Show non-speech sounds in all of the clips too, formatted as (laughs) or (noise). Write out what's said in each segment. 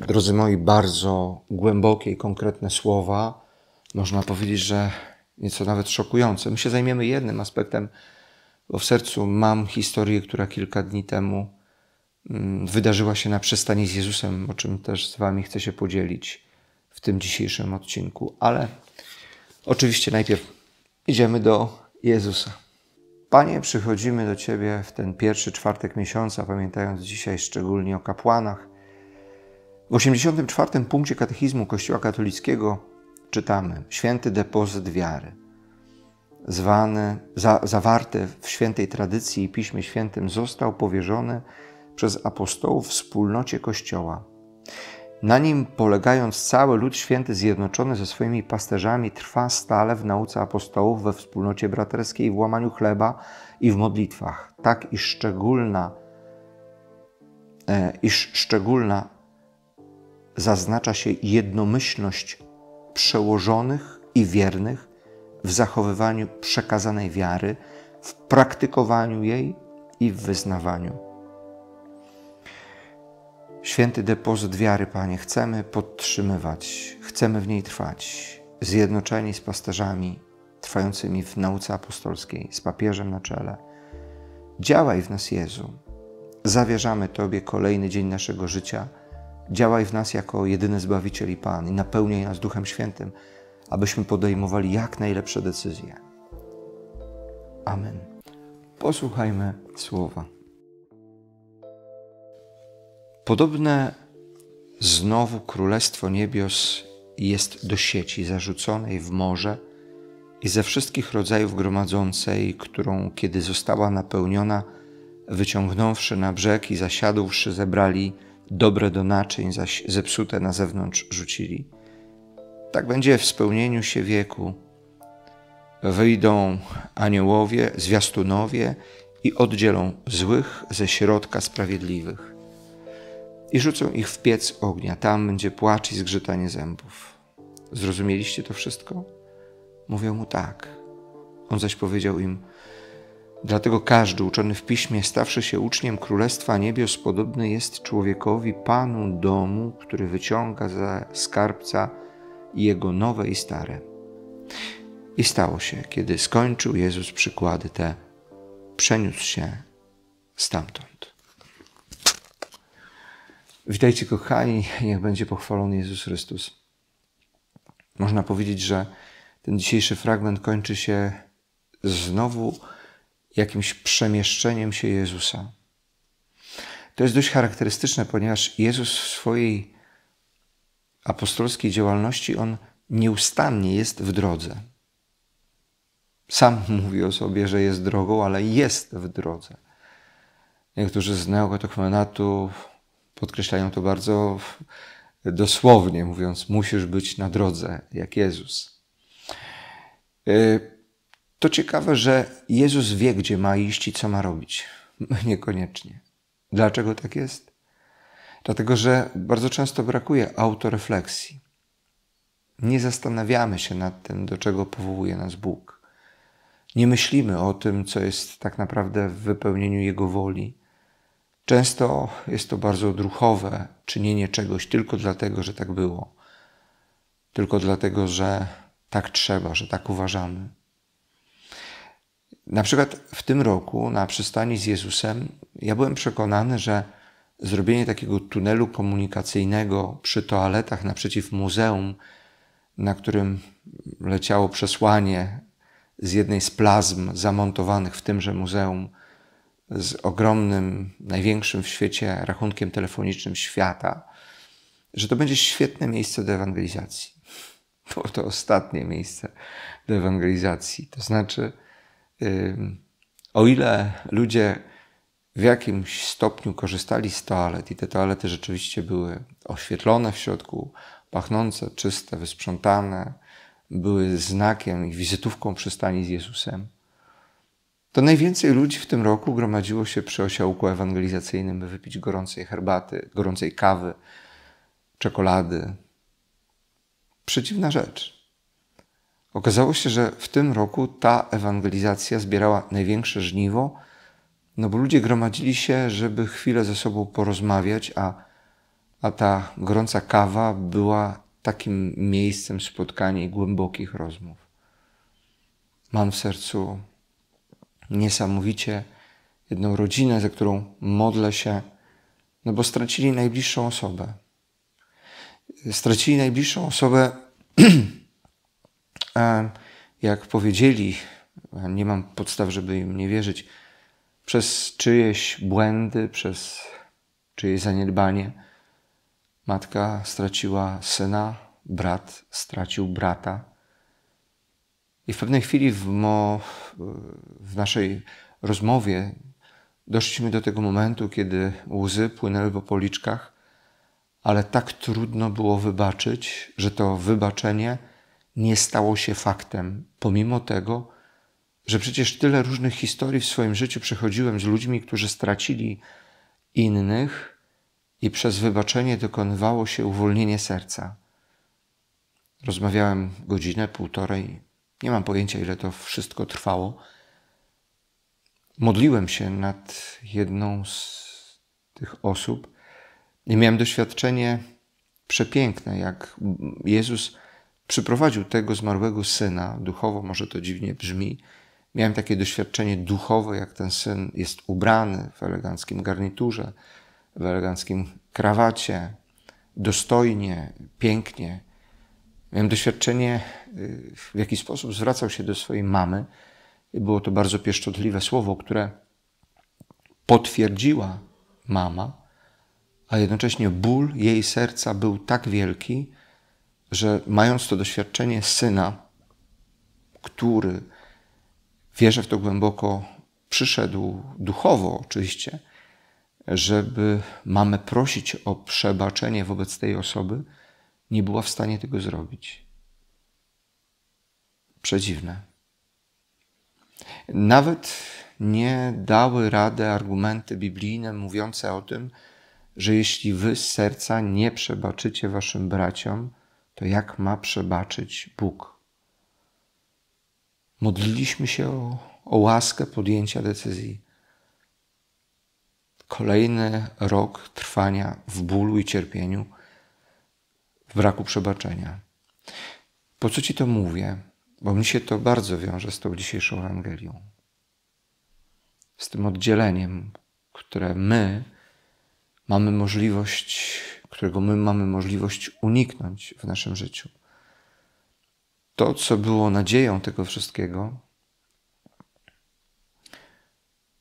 drodzy moi, bardzo głębokie i konkretne słowa. Można powiedzieć, że nieco nawet szokujące. My się zajmiemy jednym aspektem, bo w sercu mam historię, która kilka dni temu mm, wydarzyła się na przystani z Jezusem, o czym też z Wami chcę się podzielić w tym dzisiejszym odcinku. Ale oczywiście najpierw idziemy do Jezusa. Panie, przychodzimy do Ciebie w ten pierwszy czwartek miesiąca, pamiętając dzisiaj szczególnie o kapłanach, w 84. punkcie katechizmu Kościoła katolickiego czytamy: Święty depozyt wiary, zwany, za, zawarty w świętej tradycji i Piśmie Świętym, został powierzony przez apostołów wspólnocie Kościoła. Na nim polegając cały lud święty zjednoczony ze swoimi pasterzami trwa stale w nauce apostołów, we wspólnocie braterskiej, w łamaniu chleba i w modlitwach. Tak iż szczególna, e, iż szczególna zaznacza się jednomyślność przełożonych i wiernych w zachowywaniu przekazanej wiary, w praktykowaniu jej i w wyznawaniu. Święty depozyt wiary, Panie, chcemy podtrzymywać, chcemy w niej trwać, zjednoczeni z pasterzami trwającymi w nauce apostolskiej, z papieżem na czele. Działaj w nas, Jezu. Zawierzamy Tobie kolejny dzień naszego życia Działaj w nas jako jedyny Zbawiciel i Pan i napełnij nas Duchem Świętym, abyśmy podejmowali jak najlepsze decyzje. Amen. Posłuchajmy słowa. Podobne znowu Królestwo Niebios jest do sieci zarzuconej w morze i ze wszystkich rodzajów gromadzącej, którą kiedy została napełniona, wyciągnąwszy na brzeg i zasiadłszy, zebrali – dobre do naczyń, zaś zepsute na zewnątrz rzucili. Tak będzie w spełnieniu się wieku. Wyjdą aniołowie, zwiastunowie i oddzielą złych ze środka sprawiedliwych. I rzucą ich w piec ognia, tam będzie płacz i zgrzytanie zębów. Zrozumieliście to wszystko? Mówią mu tak. On zaś powiedział im – Dlatego każdy uczony w piśmie, stawszy się uczniem Królestwa Niebios, podobny jest człowiekowi, panu domu, który wyciąga ze skarbca jego nowe i stare. I stało się, kiedy skończył Jezus przykłady te, przeniósł się stamtąd. Witajcie, kochani, niech będzie pochwalony Jezus Chrystus. Można powiedzieć, że ten dzisiejszy fragment kończy się znowu jakimś przemieszczeniem się Jezusa. To jest dość charakterystyczne, ponieważ Jezus w swojej apostolskiej działalności on nieustannie jest w drodze. Sam mówi o sobie, że jest drogą, ale jest w drodze. Niektórzy z neogotochmenatu podkreślają to bardzo dosłownie, mówiąc: Musisz być na drodze, jak Jezus. Y, to ciekawe, że Jezus wie, gdzie ma iść i co ma robić. (laughs) Niekoniecznie. Dlaczego tak jest? Dlatego, że bardzo często brakuje autorefleksji. Nie zastanawiamy się nad tym, do czego powołuje nas Bóg. Nie myślimy o tym, co jest tak naprawdę w wypełnieniu Jego woli. Często jest to bardzo odruchowe czynienie czegoś tylko dlatego, że tak było, tylko dlatego, że tak trzeba, że tak uważamy. Na przykład w tym roku na przystani z Jezusem ja byłem przekonany, że zrobienie takiego tunelu komunikacyjnego przy toaletach naprzeciw muzeum, na którym leciało przesłanie z jednej z plazm zamontowanych w tymże muzeum z ogromnym, największym w świecie rachunkiem telefonicznym świata, że to będzie świetne miejsce do ewangelizacji. Bo (laughs) to ostatnie miejsce do ewangelizacji. To znaczy, o ile ludzie w jakimś stopniu korzystali z toalet i te toalety rzeczywiście były oświetlone w środku, pachnące, czyste, wysprzątane, były znakiem i wizytówką przystani z Jezusem, to najwięcej ludzi w tym roku gromadziło się przy osiołku ewangelizacyjnym, by wypić gorącej herbaty, gorącej kawy, czekolady. Przeciwna rzecz. Okazało się, że w tym roku ta ewangelizacja zbierała największe żniwo, no bo ludzie gromadzili się, żeby chwilę ze sobą porozmawiać, a, a ta gorąca kawa była takim miejscem spotkania i głębokich rozmów. Mam w sercu niesamowicie jedną rodzinę, za którą modlę się, no bo stracili najbliższą osobę. Stracili najbliższą osobę (clears throat) jak powiedzieli, nie mam podstaw, żeby im nie wierzyć, przez czyjeś błędy, przez czyjeś zaniedbanie, matka straciła syna, brat stracił brata. I w pewnej chwili w, mo, w naszej rozmowie doszliśmy do tego momentu, kiedy łzy płynęły po policzkach, ale tak trudno było wybaczyć, że to wybaczenie nie stało się faktem, pomimo tego, że przecież tyle różnych historii w swoim życiu przechodziłem z ludźmi, którzy stracili innych i przez wybaczenie dokonywało się uwolnienie serca. Rozmawiałem godzinę, półtorej, nie mam pojęcia ile to wszystko trwało. Modliłem się nad jedną z tych osób i miałem doświadczenie przepiękne, jak Jezus przyprowadził tego zmarłego syna, duchowo może to dziwnie brzmi, miałem takie doświadczenie duchowe, jak ten syn jest ubrany w eleganckim garniturze, w eleganckim krawacie, dostojnie, pięknie. Miałem doświadczenie, y, w jaki sposób zwracał się do swojej mamy. Było to bardzo pieszczotliwe słowo, które potwierdziła mama, a jednocześnie ból jej serca był tak wielki, że mając to doświadczenie syna, który wierzę w to głęboko, przyszedł duchowo oczywiście, żeby mamy prosić o przebaczenie wobec tej osoby, nie była w stanie tego zrobić. Przedziwne. Nawet nie dały rady argumenty biblijne mówiące o tym, że jeśli wy z serca nie przebaczycie waszym braciom, to jak ma przebaczyć Bóg? Modliliśmy się o, o łaskę podjęcia decyzji. Kolejny rok trwania w bólu i cierpieniu, w braku przebaczenia. Po co ci to mówię? Bo mi się to bardzo wiąże z tą dzisiejszą Ewangelią. Z tym oddzieleniem, które my mamy możliwość którego my mamy możliwość uniknąć w naszym życiu. To, co było nadzieją tego wszystkiego,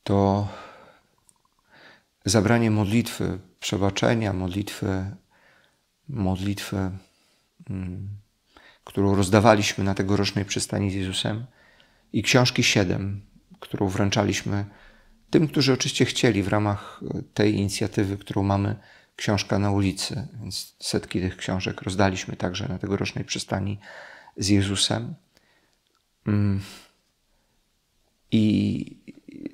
to zabranie modlitwy przebaczenia, modlitwy, modlitwy, mm, którą rozdawaliśmy na tegorocznej przystani z Jezusem i książki siedem, którą wręczaliśmy tym, którzy oczywiście chcieli w ramach tej inicjatywy, którą mamy książka na ulicy, więc setki tych książek rozdaliśmy także na tegorocznej przystani z Jezusem. Mm. I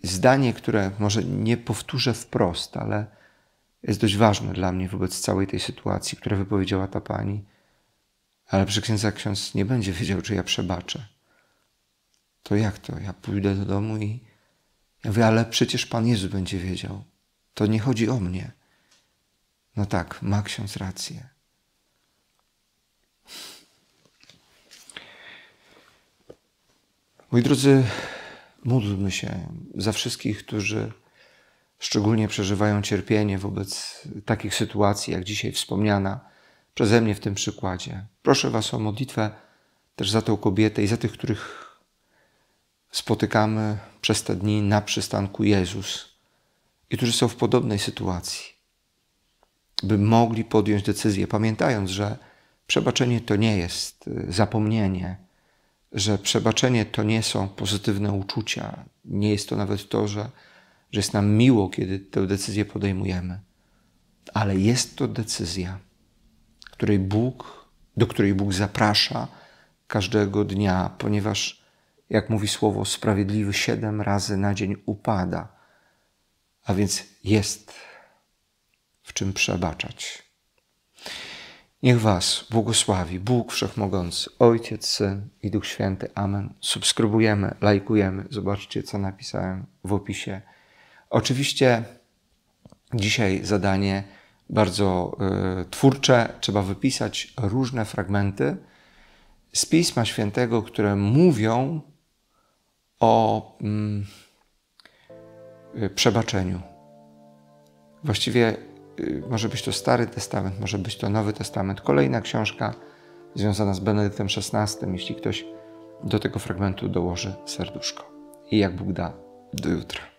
zdanie, które może nie powtórzę wprost, ale jest dość ważne dla mnie wobec całej tej sytuacji, które wypowiedziała ta pani. Ale przy księdza ksiądz nie będzie wiedział, czy ja przebaczę. To jak to? Ja pójdę do domu i ja mówię, ale przecież Pan Jezus będzie wiedział. To nie chodzi o mnie. No tak, ma ksiądz rację. Moi drodzy, módlmy się za wszystkich, którzy szczególnie przeżywają cierpienie wobec takich sytuacji, jak dzisiaj wspomniana przeze mnie w tym przykładzie. Proszę Was o modlitwę też za tę kobietę i za tych, których spotykamy przez te dni na przystanku Jezus i którzy są w podobnej sytuacji by mogli podjąć decyzję, pamiętając, że przebaczenie to nie jest y, zapomnienie, że przebaczenie to nie są pozytywne uczucia, nie jest to nawet to, że, że jest nam miło, kiedy tę decyzję podejmujemy, ale jest to decyzja, której Bóg, do której Bóg zaprasza każdego dnia, ponieważ, jak mówi słowo, sprawiedliwy siedem razy na dzień upada, a więc jest w czym przebaczać. Niech Was błogosławi Bóg Wszechmogący, Ojciec, Syn i Duch Święty. Amen. Subskrybujemy, lajkujemy. Zobaczcie, co napisałem w opisie. Oczywiście dzisiaj zadanie bardzo y, twórcze. Trzeba wypisać różne fragmenty z Pisma Świętego, które mówią o mm, y, przebaczeniu. Właściwie Y, może być to Stary Testament, może być to Nowy Testament. Kolejna książka związana z Benedyktem XVI, jeśli ktoś do tego fragmentu dołoży serduszko. I jak Bóg da, do jutra.